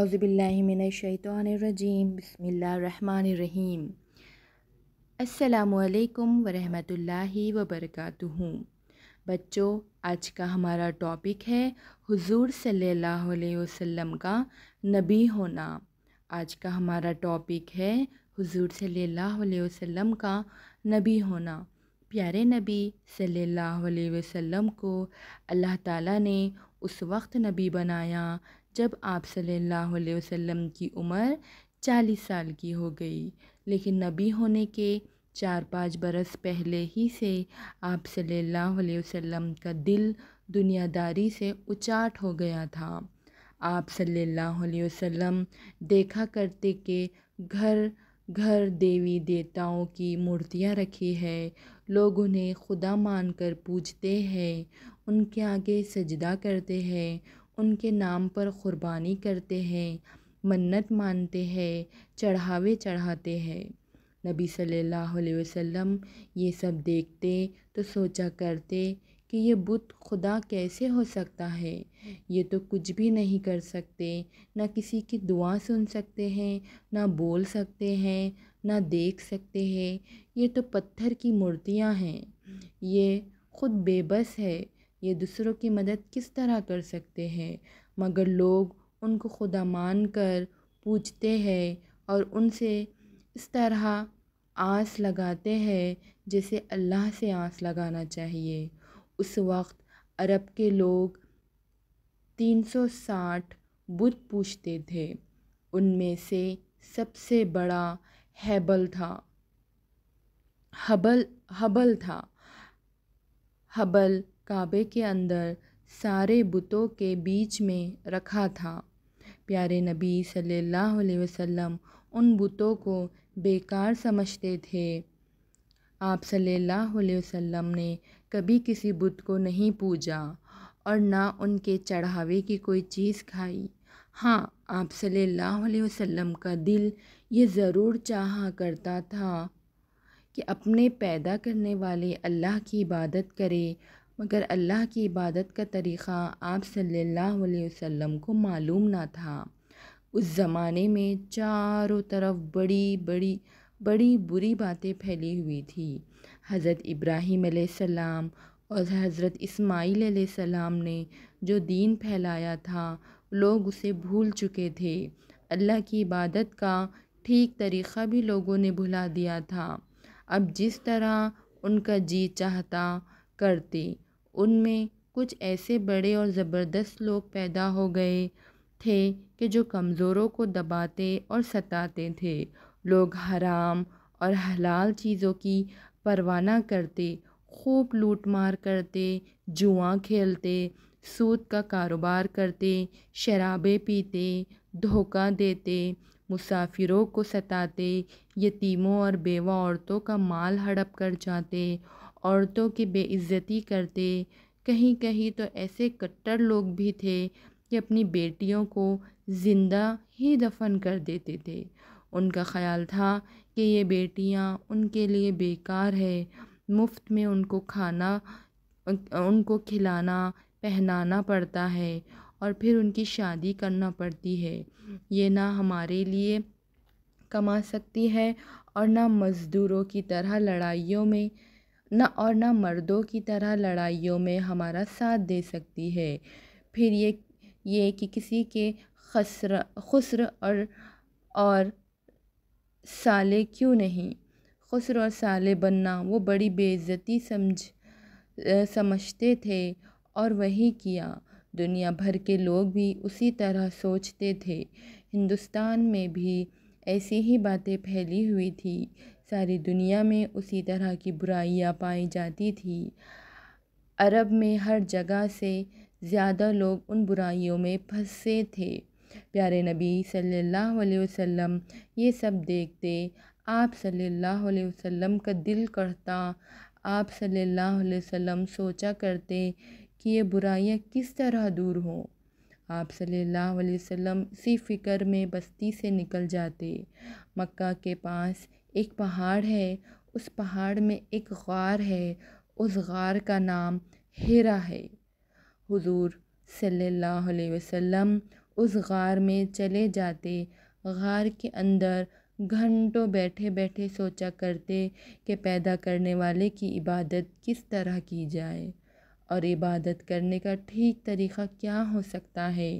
अज़बिल्लिमिनशैतरजीम बसमीम अल्लाम वरहमतुल्लाहि वबरकातुहू बच्चों आज का हमारा टॉपिक है हुजूर सल्लल्लाहु अलैहि वसल्लम का नबी होना आज का हमारा टॉपिक है हुजूर सल्लल्लाहु अलैहि वसल्लम का नबी होना प्यारे नबी सल्लल्लाहु अलैहि वसल्लम को अल्लाह ताला ने उस वक्त नबी बनाया जब आप सल्लल्लाहु अलैहि वसल्लम की उम्र चालीस साल की हो गई लेकिन नबी होने के चार पाँच बरस पहले ही से आप सल्लल्लाहु अलैहि वसल्लम का दिल दुनियादारी से उचाट हो गया था आप सल्लल्लाहु अलैहि वसल्लम देखा करते के घर घर देवी देवताओं की मूर्तियाँ रखी है लोग उन्हें खुदा मानकर पूजते हैं उनके आगे सजदा करते हैं उनके नाम पर क़ुरबानी करते हैं मन्नत मानते हैं चढ़ावे चढ़ाते हैं नबी सल्लल्लाहु अलैहि वसल्लम ये सब देखते तो सोचा करते कि ये बुत खुदा कैसे हो सकता है ये तो कुछ भी नहीं कर सकते ना किसी की दुआ सुन सकते हैं ना बोल सकते हैं ना देख सकते हैं ये तो पत्थर की मूर्तियाँ हैं ये खुद बेबस है ये दूसरों की मदद किस तरह कर सकते हैं मगर लोग उनको खुदा मान कर पूछते हैं और उनसे इस तरह आस लगाते हैं जैसे अल्लाह से आस लगाना चाहिए उस वक्त अरब के लोग 360 बुत पूछते थे उनमें से सबसे बड़ा हैबल था हबल हबल था हबल काबे के अंदर सारे बुतों के बीच में रखा था प्यारे नबी सल्लल्लाहु अलैहि वसल्लम उन बुतों को बेकार समझते थे आप सल्लल्लाहु अलैहि वसल्लम ने कभी किसी बुत को नहीं पूजा और ना उनके चढ़ावे की कोई चीज़ खाई हाँ आप सल्लल्लाहु अलैहि वसल्लम का दिल ये ज़रूर चाहा करता था कि अपने पैदा करने वाले अल्लाह की इबादत करे मगर अल्लाह की इबादत का तरीक़ा आप सल्लल्लाहु अलैहि वसल्लम को मालूम ना था उस ज़माने में चारों तरफ बड़ी बड़ी बड़ी बुरी बातें फैली हुई थी हज़रत इब्राहीम सलाम और हज़रत इस्माईल सलाम ने जो दीन फैलाया था लोग उसे भूल चुके थे अल्लाह की इबादत का ठीक तरीक़ा भी लोगों ने भुला दिया था अब जिस तरह उनका जी चाहता कर दी उनमें कुछ ऐसे बड़े और ज़बरदस्त लोग पैदा हो गए थे कि जो कमज़ोरों को दबाते और सताते थे लोग हराम और हलाल चीज़ों की परवाना करते खूब लूट मार करते जुआ खेलते सूद का कारोबार करते शराबें पीते धोखा देते मुसाफिरों को सताते यतीमों और बेवा औरतों का माल हड़प कर जाते औरतों की बेइज़्ज़ती करते कहीं कहीं तो ऐसे कट्टर लोग भी थे कि अपनी बेटियों को ज़िंदा ही दफन कर देते थे उनका ख़्याल था कि ये बेटियां उनके लिए बेकार है मुफ्त में उनको खाना उनको खिलाना पहनाना पड़ता है और फिर उनकी शादी करना पड़ती है ये ना हमारे लिए कमा सकती है और ना मज़दूरों की तरह लड़ाइयों में न और न मर्दों की तरह लड़ाइयों में हमारा साथ दे सकती है फिर ये ये कि किसी के खसर खसर और और साले क्यों नहीं खुसर और साले बनना वो बड़ी बेइज्जती समझ समझते थे और वही किया दुनिया भर के लोग भी उसी तरह सोचते थे हिंदुस्तान में भी ऐसी ही बातें फैली हुई थी सारी दुनिया में उसी तरह की बुराइयाँ पाई जाती थी अरब में हर जगह से ज़्यादा लोग उन बुराइयों में फंसे थे प्यारे नबी सल्लल्लाहु अलैहि वसल्लम ये सब देखते आप सल्लल्लाहु अलैहि वसल्लम का दिल करता आप सल्लल्लाहु अलैहि वसल्लम सोचा करते कि ये बुराइयाँ किस तरह दूर हों आप सल्लल्लाहु अलैहि वसल्लम इसी फ़िक्र में बस्ती से निकल जाते मक्का के पास एक पहाड़ है उस पहाड़ में एक ग़ार है उस ग़ार का नाम हेरा है हुजूर सल्लल्लाहु अलैहि वसल्लम उस ग़ार में चले जाते ग़ार के अंदर घंटों बैठे बैठे सोचा करते कि पैदा करने वाले की इबादत किस तरह की जाए और इबादत करने का ठीक तरीक़ा क्या हो सकता है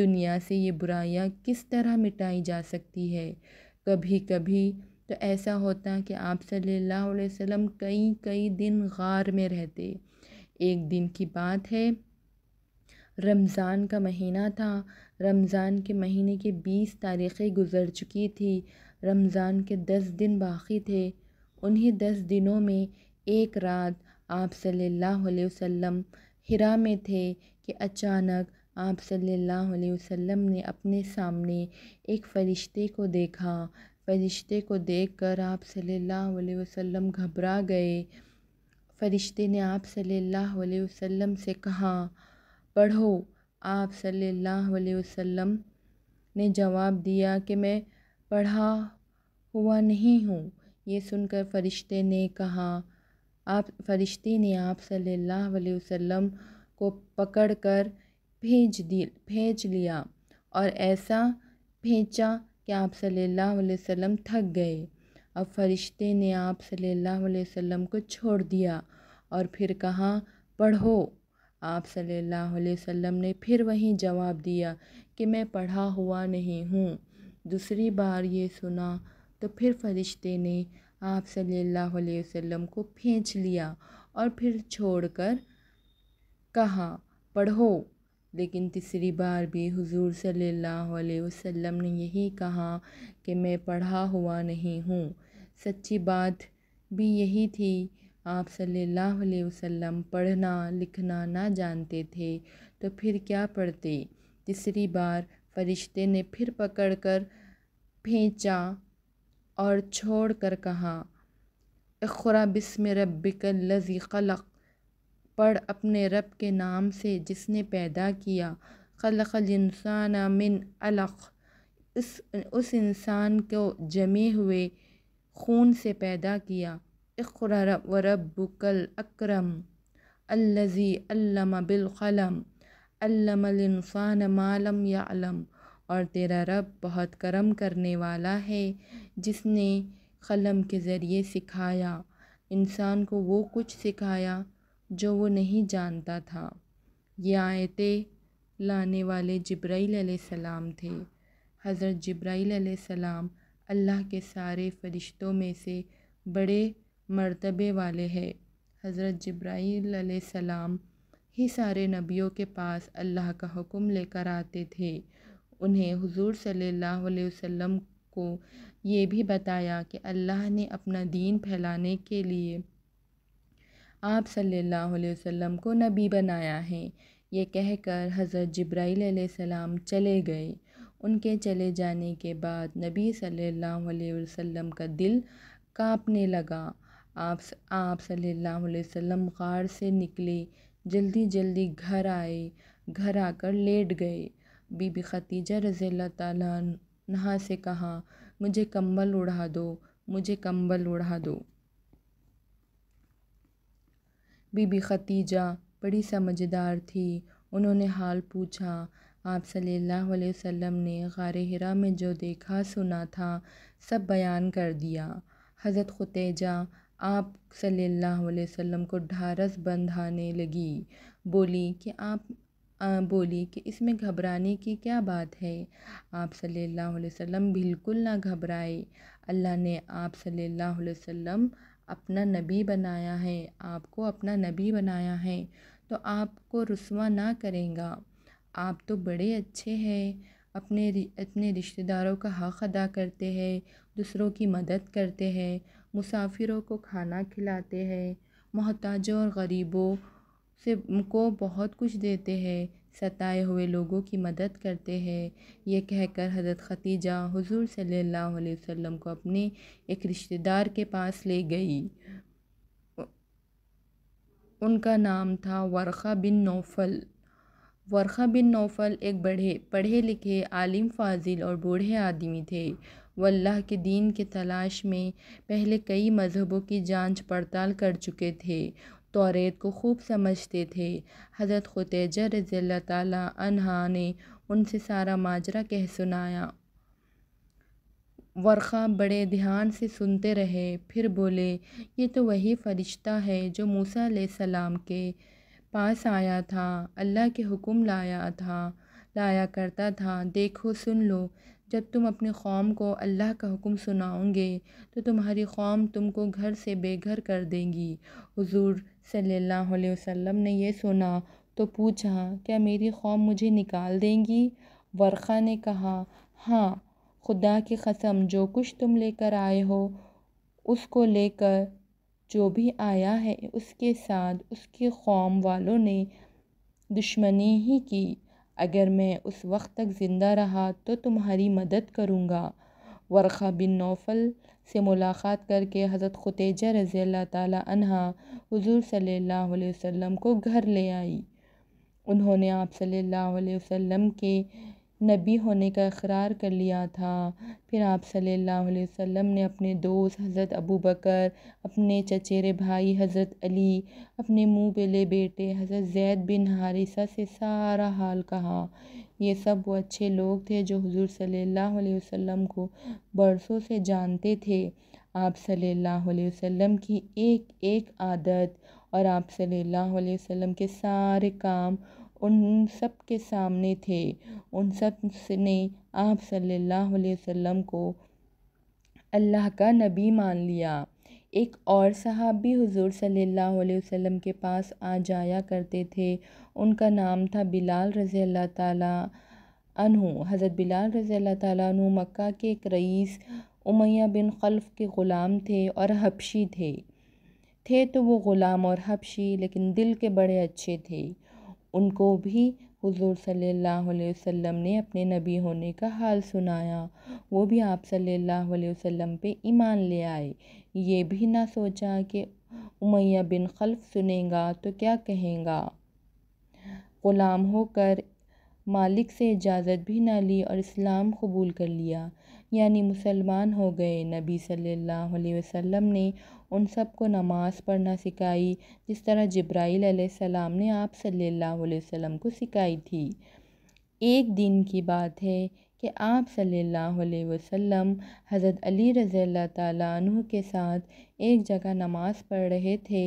दुनिया से ये बुराइयाँ किस तरह मिटाई जा सकती है कभी कभी तो ऐसा होता कि आप सल्लल्लाहु अलैहि वसल्लम कई कई दिन गार में रहते एक दिन की बात है रमज़ान का महीना था रमज़ान के महीने की बीस तारीखें गुज़र चुकी थी रमज़ान के दस दिन बाकी थे उन्हीं दस दिनों में एक रात आप सल्लल्लाहु अलैहि वसल्लम हिरा में थे कि अचानक आप सल्लल्लाहु अलैहि वसल्लम ने अपने सामने एक फ़रिश्ते को देखा फ़रिश्ते को देखकर आप सल्लल्लाहु अलैहि वसल्लम घबरा गए फ़रिश्ते ने आप सल्लल्लाहु अलैहि वसल्लम से कहा पढ़ो आप सल्लल्लाहु अलैहि वसल्लम ने जवाब दिया कि मैं पढ़ा हुआ नहीं हूँ ये सुनकर फ़रिश्ते ने कहा आप फ़रिश्ते ने आप सल्लल्लाहु अलैहि वसल्लम को पकड़कर भेज दी भेज लिया और ऐसा भेजा कि आप सल्लल्लाहु अलैहि वसल्लम थक गए अब फ़रिश्ते ने आप सल्लल्लाहु अलैहि वसल्लम को छोड़ दिया और फिर कहा पढ़ो आप सल्लल्लाहु अलैहि वसल्लम ने फिर वही जवाब दिया कि मैं पढ़ा हुआ नहीं हूँ दूसरी बार ये सुना तो फिर फ़रिश्ते ने आप सल्लल्लाहु अलैहि वसल्लम को फेंच लिया और फिर छोड़कर कहा पढ़ो लेकिन तीसरी बार भी हुजूर सल्लल्लाहु अलैहि वसल्लम ने यही कहा कि मैं पढ़ा हुआ नहीं हूँ सच्ची बात भी यही थी आप सल्लल्लाहु अलैहि वसल्लम पढ़ना लिखना ना जानते थे तो फिर क्या पढ़ते तीसरी बार फरिश्ते ने फिर पकड़कर फेंचा और छोड़ कर कहा इखरा बिस्म रब्बिकल लजी खलक पढ़ अपने रब के नाम से जिसने पैदा किया खल इंसान मिन अलख इस उस इंसान को जमे हुए खून से पैदा किया इकर व रबल अक्रम अल्लज़ी अल्लम बिलखलम अल्लमसान मालम यालम और तेरा रब बहुत करम करने वाला है जिसने कलम के ज़रिए सिखाया इंसान को वो कुछ सिखाया जो वो नहीं जानता था ये आयतें लाने वाले जब्राईल सलाम थे हज़रत जब्राईल सलाम अल्लाह के सारे फ़रिश्तों में से बड़े मर्तबे वाले हैं हज़रत जब्राईल सलाम ही सारे नबियों के पास अल्लाह का हुक्म लेकर आते थे उन्हें हुजूर सल्लल्लाहु अलैहि वसल्लम को ये भी बताया कि अल्लाह ने अपना दीन फैलाने के लिए आप सल्लल्लाहु अलैहि वसल्लम को नबी बनाया है ये कहकर हज़रत जब्राईल सलाम चले गए उनके चले जाने के बाद नबी सल्लल्लाहु अलैहि वसल्लम का दिल कांपने लगा आप आप सल्लल्लाहु अलैहि वसल्लम ग़ार से निकले जल्दी जल्दी घर आए घर आकर लेट गए बीबी खतीजा रज़ी तहा से कहा मुझे कम्बल उड़ा दो मुझे कंबल उड़ा दो बीबी ख़तीजा बड़ी समझदार थी उन्होंने हाल पूछा आप सल्लल्लाहु अलैहि वसल्लम ने गार हिरा में जो देखा सुना था सब बयान कर दिया हज़रत ख़ुतैजा आप सल्लल्लाहु अलैहि वसल्लम को ढारस बंधाने लगी बोली कि आप आ, बोली कि इसमें घबराने की क्या बात है आप सल्लल्लाहु अलैहि वसल्लम बिल्कुल ना घबराए अल्लाह ने आप सल्लल्लाहु अलैहि वसल्लम अपना नबी बनाया है आपको अपना नबी बनाया है तो आपको रसवा ना करेगा आप तो बड़े अच्छे हैं अपने अपने रिश्तेदारों का हक़ अदा करते हैं दूसरों की मदद करते हैं मुसाफिरों को खाना खिलाते हैं मोहताजों और गरीबों से को बहुत कुछ देते हैं सताए हुए लोगों की मदद करते हैं ये कहकर हज़रत ख़तीजा हुज़ूर सल्लल्लाहु अलैहि वसल्लम को अपने एक रिश्तेदार के पास ले गई उनका नाम था वरखा बिन नौफल वरखा बिन नौफल एक बड़े पढ़े लिखे आलिम फाजिल और बूढ़े आदमी थे वल्लाह के दीन के तलाश में पहले कई मज़हबों की जांच पड़ताल कर चुके थे तौरेत को खूब समझते थे हज़रत खुतैजा रज़ी तहा ने उनसे सारा माजरा कह सुनाया वरखा बड़े ध्यान से सुनते रहे फिर बोले ये तो वही फ़रिश्ता है जो मूसा सलाम के पास आया था अल्लाह के हुक्म लाया था लाया करता था देखो सुन लो जब तुम अपनी कौम को अल्लाह का हुक्म सुनाओगे तो तुम्हारी कौम तुमको घर से बेघर कर देगी हुजूर सल्लल्लाहु अलैहि वसल्लम ने यह सुना तो पूछा क्या मेरी कौम मुझे निकाल देंगी वरखा ने कहा हाँ खुदा की कसम जो कुछ तुम लेकर आए हो उसको लेकर जो भी आया है उसके साथ उसके कौम वालों ने दुश्मनी ही की अगर मैं उस वक्त तक ज़िंदा रहा तो तुम्हारी मदद करूँगा वरखा बिन नौफल से मुलाक़ात करके हज़रत खुतेजा रज़ी अल्लाह ताली अन्हा हुजूर सल्लल्लाहु अलैहि वसल्लम को घर ले आई उन्होंने आप सल्लल्लाहु अलैहि वसल्लम के नबी होने का इकरार कर लिया था फिर आप सल्लल्लाहु अलैहि वसल्लम ने अपने दोस्त हज़रत अबू बकर अपने चचेरे भाई हज़रत अली अपने मुँह बेले बेटे हज़रत जैद बिन हारिसा से सारा हाल कहा ये सब वो अच्छे लोग थे जो हुजूर सल्लल्लाहु अलैहि वसल्लम को बरसों से जानते थे आप सल्लल्लाहु अलैहि वसल्लम की एक एक आदत और आप सल्लल्लाहु अलैहि वसल्लम के सारे काम उन सब के सामने थे उन सब ने आप सल्लल्लाहु अलैहि वसल्लम को अल्लाह का नबी मान लिया एक और सहाबी हुजूर सल्लल्लाहु अलैहि वसल्लम के पास आ जाया करते थे उनका नाम था बिलाल रज़ी अल्लाह ताला अनहु हज़रत बिलाल रज़ी अल्लाह ताला अनहु मक्का के एक रईस उमैया बिन खल्फ के ग़ुलाम थे और हबशी थे थे तो वो ग़ुलाम और हबशी लेकिन दिल के बड़े अच्छे थे उनको भी हुजूर सल्लल्लाहु अलैहि वसल्लम ने अपने नबी होने का हाल सुनाया वो भी आप सल्लल्लाहु अलैहि वसल्लम पे ईमान ले आए ये भी ना सोचा कि उमैया बिन खल्फ सुनेगा तो क्या कहेगा ग़ुलाम होकर मालिक से इजाज़त भी ना ली और इस्लाम कबूल कर लिया यानी मुसलमान हो गए नबी सल्लल्लाहु अलैहि वसल्लम ने उन सब को नमाज़ पढ़ना सिखाई जिस तरह जिब्राईल अलैहिस्सलाम ने आप सल्लल्लाहु अलैहि वसल्लम को सिखाई थी एक दिन की बात है कि आप सल्लल्लाहु अलैहि वसल्लम हज़रत अली रज़ी अल्लाह के साथ एक जगह नमाज़ पढ़ रहे थे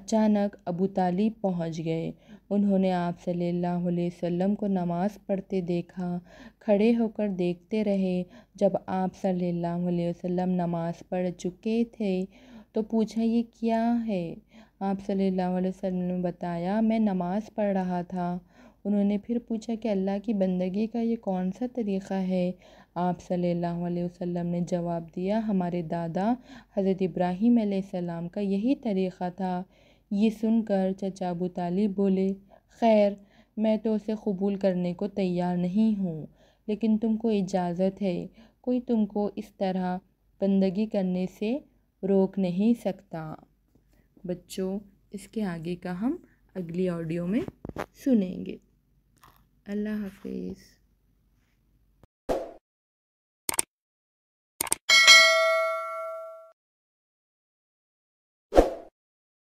अचानक अबू तालिब पहुँच गए उन्होंने आप सल्लल्लाहु अलैहि वसल्लम को नमाज़ पढ़ते देखा खड़े होकर देखते रहे जब आप सल्लल्लाहु अलैहि वसल्लम नमाज़ पढ़ चुके थे तो पूछा ये क्या है आप सल्लल्लाहु अलैहि वसल्लम ने बताया मैं नमाज़ पढ़ रहा था उन्होंने फिर पूछा कि अल्लाह की बंदगी का ये कौन सा तरीक़ा है आप सल्लल्लाहु अलैहि वसल्लम ने जवाब दिया हमारे दादा हज़रत इब्राहीम आसमाम का यही तरीक़ा था ये सुनकर चचा अबू तालिब बोले खैर मैं तो उसे कबूल करने को तैयार नहीं हूँ लेकिन तुमको इजाज़त है कोई तुमको इस तरह बंदगी करने से रोक नहीं सकता बच्चों इसके आगे का हम अगली ऑडियो में सुनेंगे अल्लाह हाफिज़